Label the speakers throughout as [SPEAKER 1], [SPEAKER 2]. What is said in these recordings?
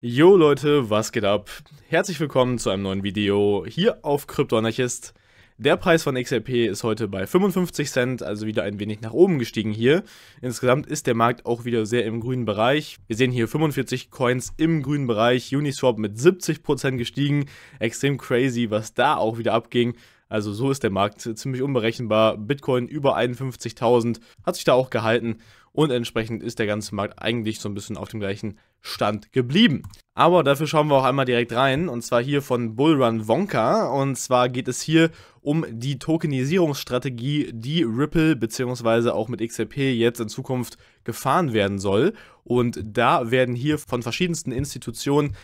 [SPEAKER 1] Jo Leute, was geht ab? Herzlich willkommen zu einem neuen Video hier auf Kryptoanarchist. Der Preis von XRP ist heute bei 55 Cent, also wieder ein wenig nach oben gestiegen hier. Insgesamt ist der Markt auch wieder sehr im grünen Bereich. Wir sehen hier 45 Coins im grünen Bereich, Uniswap mit 70% gestiegen. Extrem crazy, was da auch wieder abging. Also so ist der Markt ziemlich unberechenbar. Bitcoin über 51.000 hat sich da auch gehalten und entsprechend ist der ganze Markt eigentlich so ein bisschen auf dem gleichen Stand geblieben. Aber dafür schauen wir auch einmal direkt rein und zwar hier von Bullrun Wonka und zwar geht es hier um die Tokenisierungsstrategie, die Ripple bzw. auch mit XRP jetzt in Zukunft gefahren werden soll und da werden hier von verschiedensten Institutionen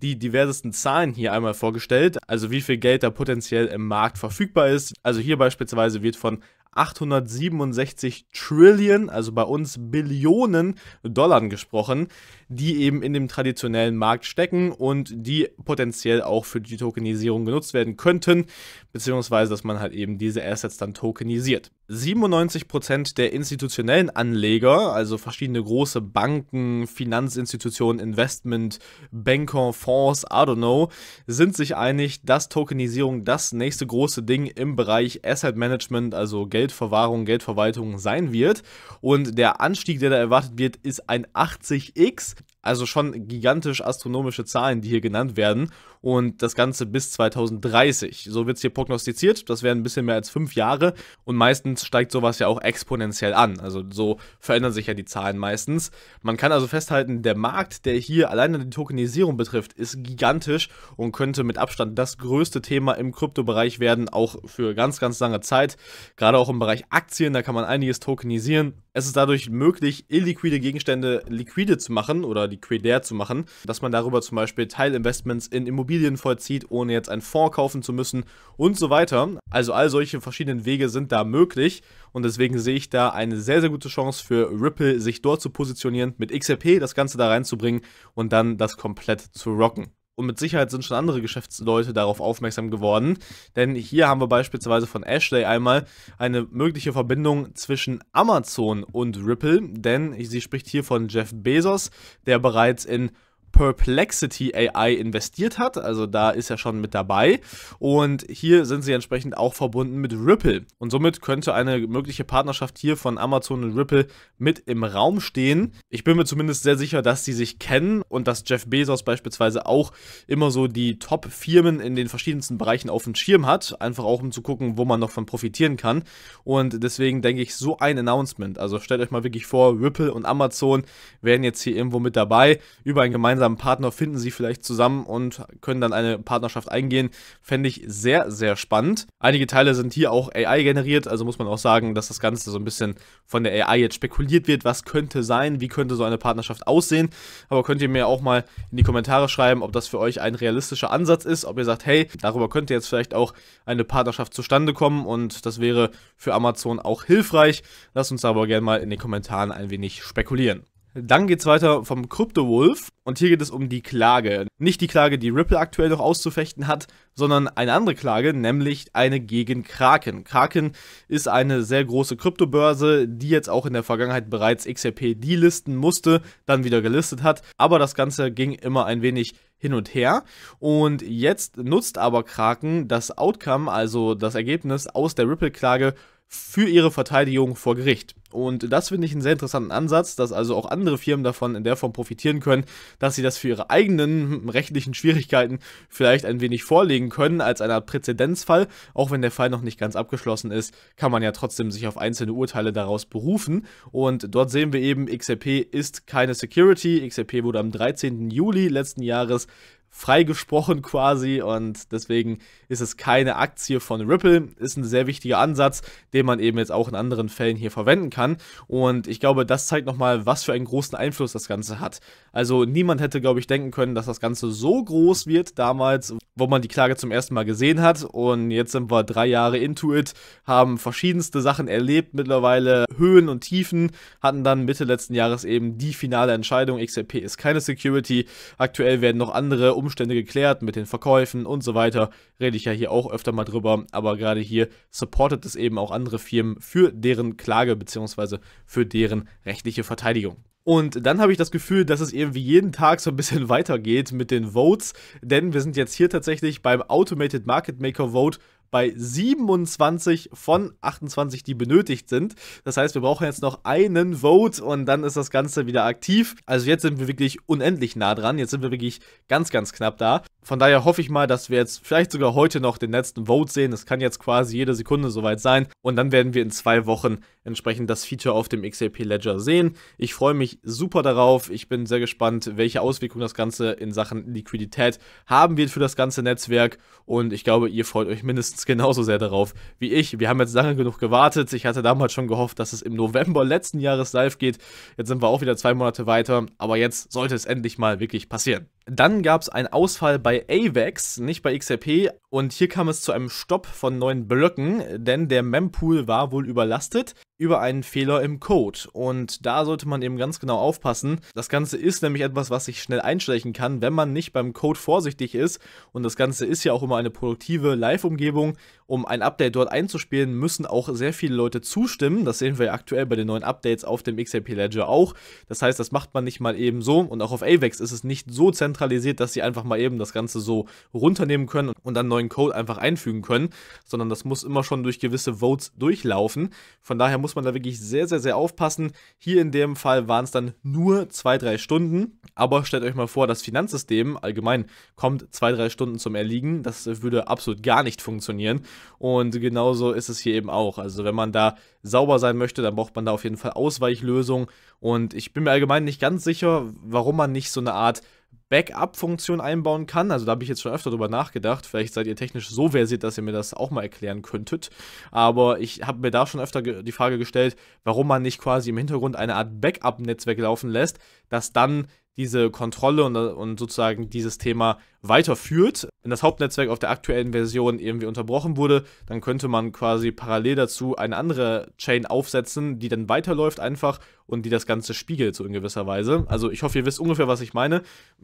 [SPEAKER 1] die diversesten Zahlen hier einmal vorgestellt, also wie viel Geld da potenziell im Markt verfügbar ist. Also hier beispielsweise wird von 867 Trillion, also bei uns Billionen Dollar gesprochen, die eben in dem traditionellen Markt stecken und die potenziell auch für die Tokenisierung genutzt werden könnten, beziehungsweise dass man halt eben diese Assets dann tokenisiert. 97% der institutionellen Anleger, also verschiedene große Banken, Finanzinstitutionen, Investment, Banker, Fonds, I don't know, sind sich einig, dass Tokenisierung das nächste große Ding im Bereich Asset Management, also Geld Geldverwahrung, Geldverwaltung sein wird. Und der Anstieg, der da erwartet wird, ist ein 80x. Also schon gigantisch astronomische Zahlen, die hier genannt werden und das Ganze bis 2030. So wird es hier prognostiziert, das wären ein bisschen mehr als fünf Jahre und meistens steigt sowas ja auch exponentiell an. Also so verändern sich ja die Zahlen meistens. Man kann also festhalten, der Markt, der hier alleine die Tokenisierung betrifft, ist gigantisch und könnte mit Abstand das größte Thema im Kryptobereich werden, auch für ganz, ganz lange Zeit. Gerade auch im Bereich Aktien, da kann man einiges tokenisieren. Es ist dadurch möglich, illiquide Gegenstände liquide zu machen oder liquidär zu machen, dass man darüber zum Beispiel Teilinvestments in Immobilien Immobilien vollzieht, ohne jetzt einen Fonds kaufen zu müssen und so weiter. Also all solche verschiedenen Wege sind da möglich und deswegen sehe ich da eine sehr, sehr gute Chance für Ripple, sich dort zu positionieren, mit XRP das Ganze da reinzubringen und dann das komplett zu rocken. Und mit Sicherheit sind schon andere Geschäftsleute darauf aufmerksam geworden. Denn hier haben wir beispielsweise von Ashley einmal eine mögliche Verbindung zwischen Amazon und Ripple. Denn sie spricht hier von Jeff Bezos, der bereits in Perplexity AI investiert hat. Also da ist er schon mit dabei. Und hier sind sie entsprechend auch verbunden mit Ripple. Und somit könnte eine mögliche Partnerschaft hier von Amazon und Ripple mit im Raum stehen. Ich bin mir zumindest sehr sicher, dass sie sich kennen und dass Jeff Bezos beispielsweise auch immer so die Top-Firmen in den verschiedensten Bereichen auf dem Schirm hat. Einfach auch um zu gucken, wo man noch von profitieren kann. Und deswegen denke ich, so ein Announcement. Also stellt euch mal wirklich vor, Ripple und Amazon wären jetzt hier irgendwo mit dabei über ein gemeinsames gemeinsamen Partner finden sie vielleicht zusammen und können dann eine Partnerschaft eingehen. Fände ich sehr, sehr spannend. Einige Teile sind hier auch AI generiert, also muss man auch sagen, dass das Ganze so ein bisschen von der AI jetzt spekuliert wird, was könnte sein, wie könnte so eine Partnerschaft aussehen. Aber könnt ihr mir auch mal in die Kommentare schreiben, ob das für euch ein realistischer Ansatz ist, ob ihr sagt, hey, darüber könnte jetzt vielleicht auch eine Partnerschaft zustande kommen und das wäre für Amazon auch hilfreich. Lasst uns aber gerne mal in den Kommentaren ein wenig spekulieren. Dann geht es weiter vom Crypto Wolf und hier geht es um die Klage. Nicht die Klage, die Ripple aktuell noch auszufechten hat, sondern eine andere Klage, nämlich eine gegen Kraken. Kraken ist eine sehr große Kryptobörse, die jetzt auch in der Vergangenheit bereits XRP delisten musste, dann wieder gelistet hat, aber das Ganze ging immer ein wenig hin und her. Und jetzt nutzt aber Kraken das Outcome, also das Ergebnis aus der Ripple-Klage, für ihre Verteidigung vor Gericht. Und das finde ich einen sehr interessanten Ansatz, dass also auch andere Firmen davon in der Form profitieren können, dass sie das für ihre eigenen rechtlichen Schwierigkeiten vielleicht ein wenig vorlegen können als einer Präzedenzfall. Auch wenn der Fall noch nicht ganz abgeschlossen ist, kann man ja trotzdem sich auf einzelne Urteile daraus berufen. Und dort sehen wir eben, XRP ist keine Security. XRP wurde am 13. Juli letzten Jahres freigesprochen quasi und deswegen ist es keine Aktie von Ripple. Ist ein sehr wichtiger Ansatz, den man eben jetzt auch in anderen Fällen hier verwenden kann. Und ich glaube, das zeigt nochmal, was für einen großen Einfluss das Ganze hat. Also niemand hätte, glaube ich, denken können, dass das Ganze so groß wird damals, wo man die Klage zum ersten Mal gesehen hat. Und jetzt sind wir drei Jahre into it, haben verschiedenste Sachen erlebt, mittlerweile Höhen und Tiefen, hatten dann Mitte letzten Jahres eben die finale Entscheidung, XRP ist keine Security. Aktuell werden noch andere Umstände geklärt mit den Verkäufen und so weiter. Rede ich ja hier auch öfter mal drüber, aber gerade hier supportet es eben auch andere Firmen für deren Klage bzw. für deren rechtliche Verteidigung. Und dann habe ich das Gefühl, dass es irgendwie jeden Tag so ein bisschen weitergeht mit den Votes, denn wir sind jetzt hier tatsächlich beim Automated Market Maker Vote bei 27 von 28, die benötigt sind. Das heißt, wir brauchen jetzt noch einen Vote und dann ist das Ganze wieder aktiv. Also jetzt sind wir wirklich unendlich nah dran. Jetzt sind wir wirklich ganz, ganz knapp da von daher hoffe ich mal, dass wir jetzt vielleicht sogar heute noch den letzten Vote sehen. Es kann jetzt quasi jede Sekunde soweit sein. Und dann werden wir in zwei Wochen entsprechend das Feature auf dem XAP Ledger sehen. Ich freue mich super darauf. Ich bin sehr gespannt, welche Auswirkungen das Ganze in Sachen Liquidität haben wird für das ganze Netzwerk. Und ich glaube, ihr freut euch mindestens genauso sehr darauf wie ich. Wir haben jetzt lange genug gewartet. Ich hatte damals schon gehofft, dass es im November letzten Jahres live geht. Jetzt sind wir auch wieder zwei Monate weiter. Aber jetzt sollte es endlich mal wirklich passieren. Dann gab es einen Ausfall bei AVAX, nicht bei XRP, und hier kam es zu einem Stopp von neuen Blöcken, denn der Mempool war wohl überlastet über einen Fehler im Code. Und da sollte man eben ganz genau aufpassen. Das Ganze ist nämlich etwas, was sich schnell einschleichen kann, wenn man nicht beim Code vorsichtig ist. Und das Ganze ist ja auch immer eine produktive Live-Umgebung. Um ein Update dort einzuspielen, müssen auch sehr viele Leute zustimmen. Das sehen wir ja aktuell bei den neuen Updates auf dem XRP Ledger auch. Das heißt, das macht man nicht mal eben so. Und auch auf AVEX ist es nicht so zentralisiert, dass sie einfach mal eben das Ganze so runternehmen können und dann neuen Code einfach einfügen können, sondern das muss immer schon durch gewisse Votes durchlaufen. Von daher muss muss man da wirklich sehr, sehr, sehr aufpassen. Hier in dem Fall waren es dann nur zwei, drei Stunden. Aber stellt euch mal vor, das Finanzsystem allgemein kommt zwei, drei Stunden zum Erliegen. Das würde absolut gar nicht funktionieren. Und genauso ist es hier eben auch. Also wenn man da sauber sein möchte, dann braucht man da auf jeden Fall Ausweichlösungen. Und ich bin mir allgemein nicht ganz sicher, warum man nicht so eine Art Backup-Funktion einbauen kann. Also da habe ich jetzt schon öfter drüber nachgedacht. Vielleicht seid ihr technisch so versiert, dass ihr mir das auch mal erklären könntet. Aber ich habe mir da schon öfter die Frage gestellt, warum man nicht quasi im Hintergrund eine Art Backup-Netzwerk laufen lässt, das dann diese Kontrolle und, und, sozusagen dieses Thema weiterführt. Wenn das Hauptnetzwerk auf der aktuellen Version irgendwie unterbrochen wurde, dann könnte man quasi parallel dazu eine andere Chain aufsetzen, die dann weiterläuft einfach und die das Ganze spiegelt so in gewisser Weise. Also ich hoffe, ihr wisst ungefähr, was ich meine.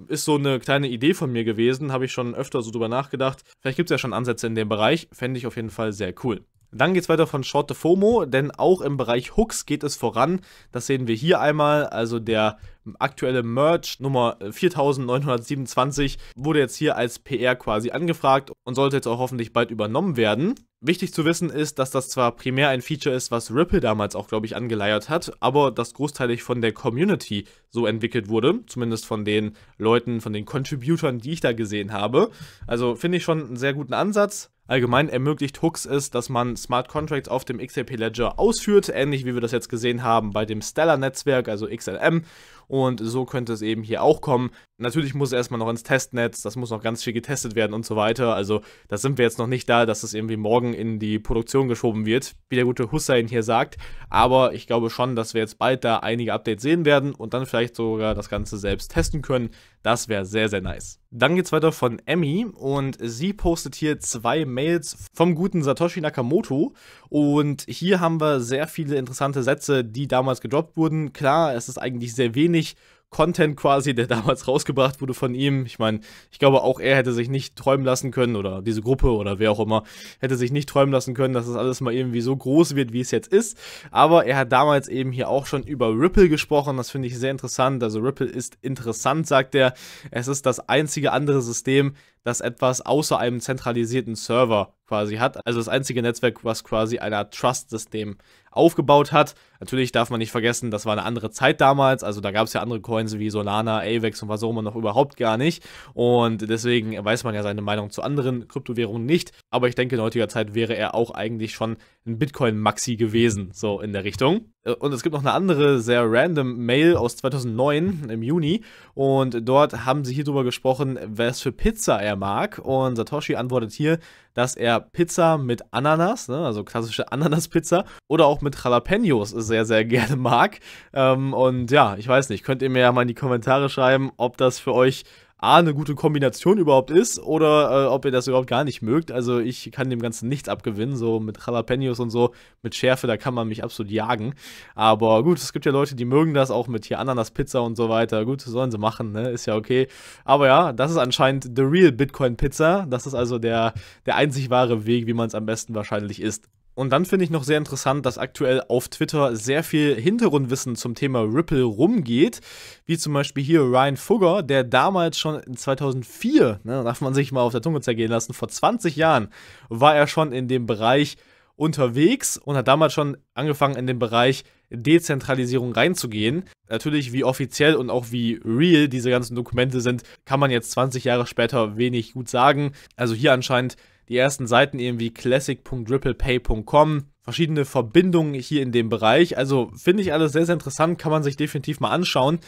[SPEAKER 1] Ist so eine kleine Idee von mir gewesen, habe ich schon öfter so drüber nachgedacht. Vielleicht gibt es ja schon Ansätze in dem Bereich, fände ich auf jeden Fall sehr cool. Dann geht es weiter von Short the FOMO, denn auch im Bereich Hooks geht es voran. Das sehen wir hier einmal. Also der aktuelle Merch Nummer 4927 äh, wurde jetzt hier als PR quasi angefragt und sollte jetzt auch hoffentlich bald übernommen werden. Wichtig zu wissen ist, dass das zwar primär ein Feature ist, was Ripple damals auch, glaube ich, angeleiert hat, aber das großteilig von der Community so entwickelt wurde, zumindest von den Leuten, von den Contributern, die ich da gesehen habe. Also finde ich schon einen sehr guten Ansatz. Allgemein ermöglicht Hooks es, dass man Smart Contracts auf dem XRP Ledger ausführt, ähnlich wie wir das jetzt gesehen haben bei dem Stellar-Netzwerk, also XLM. Und so könnte es eben hier auch kommen. Natürlich muss es erstmal noch ins Testnetz, das muss noch ganz viel getestet werden und so weiter. Also da sind wir jetzt noch nicht da, dass es irgendwie morgen in die Produktion geschoben wird, wie der gute Hussein hier sagt. Aber ich glaube schon, dass wir jetzt bald da einige Updates sehen werden und dann vielleicht sogar das Ganze selbst testen können. Das wäre sehr, sehr nice. Dann geht's weiter von Emmy und sie postet hier zwei Mails vom guten Satoshi Nakamoto und hier haben wir sehr viele interessante Sätze, die damals gedroppt wurden. Klar, es ist eigentlich sehr wenig wenig Content quasi, der damals rausgebracht wurde von ihm. Ich meine, ich glaube, auch er hätte sich nicht träumen lassen können, oder diese Gruppe oder wer auch immer, hätte sich nicht träumen lassen können, dass das alles mal irgendwie so groß wird, wie es jetzt ist. Aber er hat damals eben hier auch schon über Ripple gesprochen. Das finde ich sehr interessant. Also Ripple ist interessant, sagt er. Es ist das einzige andere System, das etwas außer einem zentralisierten Server quasi hat. Also das einzige Netzwerk, was quasi einer Trust-System aufgebaut hat. Natürlich darf man nicht vergessen, das war eine andere Zeit damals. Also da gab es ja andere Coins wie Solana, AVEX und was auch immer noch überhaupt gar nicht. Und deswegen weiß man ja seine Meinung zu anderen Kryptowährungen nicht. Aber ich denke, in heutiger Zeit wäre er auch eigentlich schon ein Bitcoin-Maxi gewesen, so in der Richtung. Äh, und es gibt noch eine andere sehr random Mail aus 2009 im Juni. Und dort haben sie hier drüber gesprochen, was für Pizza er mag. Und Satoshi antwortet hier, dass er Pizza mit Ananas, ne, also klassische Ananaspizza, oder auch mit Jalapenos sehr, sehr gerne mag. Ähm, und ja, ich weiß nicht, könnt ihr mir ja mal in die Kommentare schreiben, ob das für euch A, eine gute Kombination überhaupt ist oder äh, ob ihr das überhaupt gar nicht mögt. Also ich kann dem Ganzen nichts abgewinnen, so mit Jalapenos und so, mit Schärfe, da kann man mich absolut jagen. Aber gut, es gibt ja Leute, die mögen das, auch mit hier Ananas-Pizza und so weiter. Gut, sollen sie machen, ne? ist ja okay. Aber ja, das ist anscheinend the real Bitcoin-Pizza. Das ist also der, der einzig wahre Weg, wie man es am besten wahrscheinlich isst. Und dann finde ich noch sehr interessant, dass aktuell auf Twitter sehr viel Hintergrundwissen zum Thema Ripple rumgeht, wie zum Beispiel hier Ryan Fugger, der damals schon in 2004, ne, darf man sich mal auf der Zunge zergehen lassen, vor 20 Jahren war er schon in dem Bereich unterwegs und hat damals schon angefangen, in den Bereich Dezentralisierung reinzugehen. Natürlich, wie offiziell und auch wie real diese ganzen Dokumente sind, kann man jetzt 20 Jahre später wenig gut sagen. Also hier anscheinend die ersten Seiten irgendwie classic.ripplepay.com, verschiedene Verbindungen hier in dem Bereich. Also finde ich alles sehr, sehr interessant, kann man sich definitiv mal anschauen.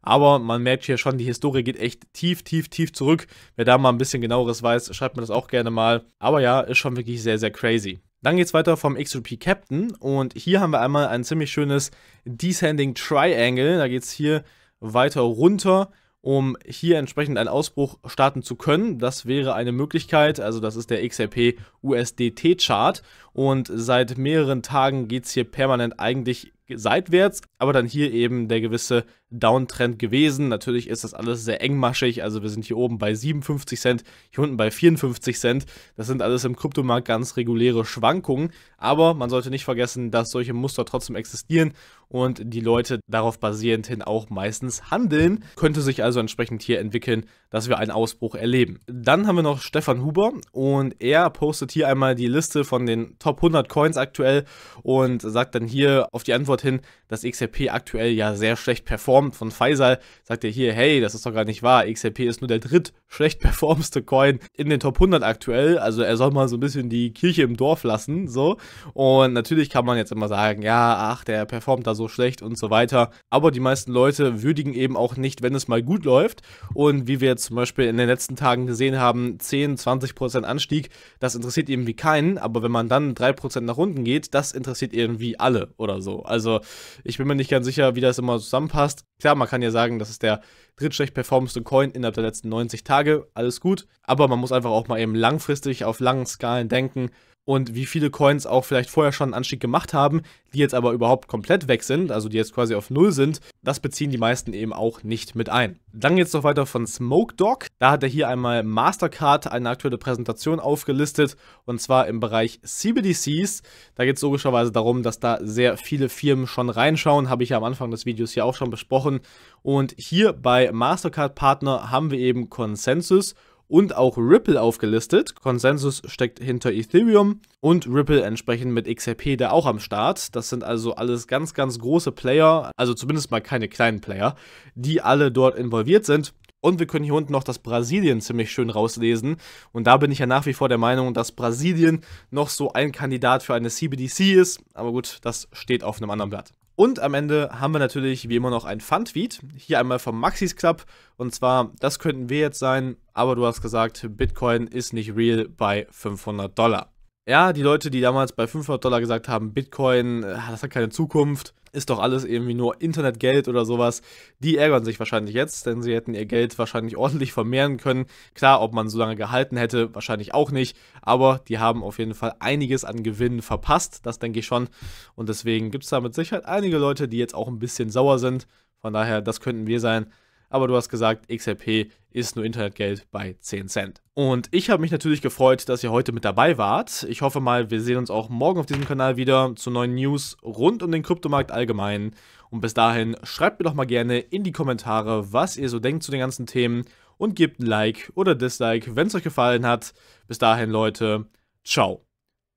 [SPEAKER 1] Aber man merkt hier schon, die Historie geht echt tief, tief, tief zurück. Wer da mal ein bisschen genaueres weiß, schreibt mir das auch gerne mal. Aber ja, ist schon wirklich sehr, sehr crazy. Dann geht es weiter vom XRP Captain und hier haben wir einmal ein ziemlich schönes Descending Triangle. Da geht es hier weiter runter um hier entsprechend einen Ausbruch starten zu können. Das wäre eine Möglichkeit, also das ist der XRP USDT Chart und seit mehreren Tagen geht es hier permanent eigentlich seitwärts, aber dann hier eben der gewisse Downtrend gewesen. Natürlich ist das alles sehr engmaschig, also wir sind hier oben bei 57 Cent, hier unten bei 54 Cent. Das sind alles im Kryptomarkt ganz reguläre Schwankungen, aber man sollte nicht vergessen, dass solche Muster trotzdem existieren und die Leute darauf basierend hin auch meistens handeln. Könnte sich also entsprechend hier entwickeln, dass wir einen Ausbruch erleben. Dann haben wir noch Stefan Huber und er postet hier einmal die Liste von den Top 100 Coins aktuell und sagt dann hier auf die Antwort hin, dass XRP aktuell ja sehr schlecht performt. Von Faisal sagt er hier, hey, das ist doch gar nicht wahr, XRP ist nur der dritt schlecht performste Coin in den Top 100 aktuell, also er soll mal so ein bisschen die Kirche im Dorf lassen, so. Und natürlich kann man jetzt immer sagen, ja, ach, der performt da so schlecht und so weiter. Aber die meisten Leute würdigen eben auch nicht, wenn es mal gut läuft. Und wie wir jetzt zum Beispiel in den letzten Tagen gesehen haben, 10, 20 Anstieg, das interessiert irgendwie keinen. Aber wenn man dann 3 Prozent nach unten geht, das interessiert irgendwie alle oder so. Also ich bin mir nicht ganz sicher, wie das immer zusammenpasst. Klar, man kann ja sagen, das ist der drittschlecht performendste Coin innerhalb der letzten 90 Tage. Alles gut. Aber man muss einfach auch mal eben langfristig auf langen Skalen denken und wie viele Coins auch vielleicht vorher schon einen Anstieg gemacht haben, die jetzt aber überhaupt komplett weg sind, also die jetzt quasi auf Null sind, das beziehen die meisten eben auch nicht mit ein. Dann geht es noch weiter von Smoke Dog. Da hat er hier einmal Mastercard eine aktuelle Präsentation aufgelistet und zwar im Bereich CBDCs. Da geht es logischerweise darum, dass da sehr viele Firmen schon reinschauen, habe ich ja am Anfang des Videos hier auch schon besprochen. Und hier bei Mastercard Partner haben wir eben Consensus und auch Ripple aufgelistet. Consensus steckt hinter Ethereum und Ripple entsprechend mit XRP da auch am Start. Das sind also alles ganz, ganz große Player, also zumindest mal keine kleinen Player, die alle dort involviert sind. Und wir können hier unten noch das Brasilien ziemlich schön rauslesen. Und da bin ich ja nach wie vor der Meinung, dass Brasilien noch so ein Kandidat für eine CBDC ist. Aber gut, das steht auf einem anderen Blatt. Und am Ende haben wir natürlich wie immer noch ein Fun-Tweet. Hier einmal vom Maxis Club. Und zwar, das könnten wir jetzt sein, aber du hast gesagt, Bitcoin ist nicht real bei 500 Dollar ja, die Leute, die damals bei 500 Dollar gesagt haben, Bitcoin, äh, das hat keine Zukunft, ist doch alles irgendwie nur Internetgeld oder sowas, die ärgern sich wahrscheinlich jetzt, denn sie hätten ihr Geld wahrscheinlich ordentlich vermehren können. Klar, ob man so lange gehalten hätte, wahrscheinlich auch nicht, aber die haben auf jeden Fall einiges an Gewinnen verpasst, das denke ich schon. Und deswegen gibt es da mit Sicherheit einige Leute, die jetzt auch ein bisschen sauer sind. Von daher, das könnten wir sein aber du hast gesagt, XRP ist nur Internetgeld bei 10 Cent. Und ich habe mich natürlich gefreut, dass ihr heute mit dabei wart. Ich hoffe mal, wir sehen uns auch morgen auf diesem Kanal wieder zu neuen News rund um den Kryptomarkt allgemein. Und bis dahin, schreibt mir doch mal gerne in die Kommentare, was ihr so denkt zu den ganzen Themen und gebt ein Like oder Dislike, wenn es euch gefallen hat. Bis dahin, Leute, ciao.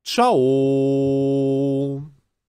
[SPEAKER 1] Ciao.